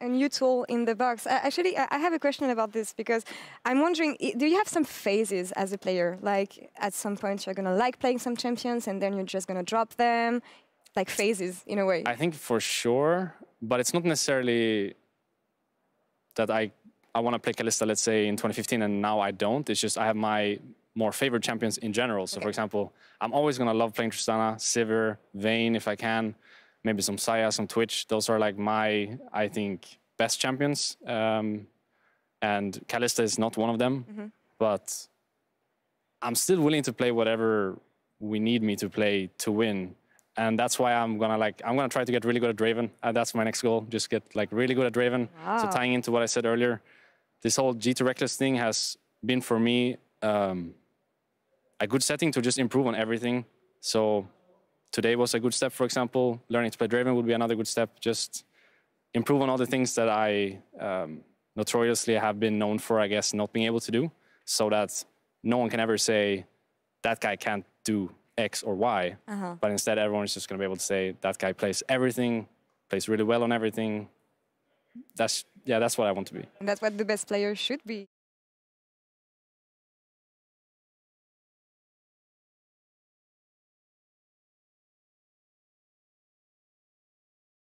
a new tool in the box. Uh, actually, I have a question about this because I'm wondering, do you have some phases as a player? Like at some point you're going to like playing some champions and then you're just going to drop them, like phases in a way. I think for sure, but it's not necessarily that I, I want to play Kalista, let's say in 2015 and now I don't. It's just I have my more favorite champions in general. So okay. for example, I'm always going to love playing Tristana, Sivir, Vayne if I can maybe some Saya, some Twitch. Those are like my, I think, best champions. Um, and Callista is not one of them. Mm -hmm. But I'm still willing to play whatever we need me to play to win. And that's why I'm gonna like I'm gonna try to get really good at Draven. Uh, that's my next goal. Just get like really good at Draven. Wow. So tying into what I said earlier, this whole G2 Reckless thing has been for me um, a good setting to just improve on everything. So today was a good step, for example. Learning to play Draven would be another good step. Just improve on all the things that I um, notoriously have been known for, I guess, not being able to do, so that no one can ever say, that guy can't do X or Y. Uh -huh. But instead, everyone is just going to be able to say, that guy plays everything, plays really well on everything. That's, yeah, that's what I want to be. And that's what the best player should be.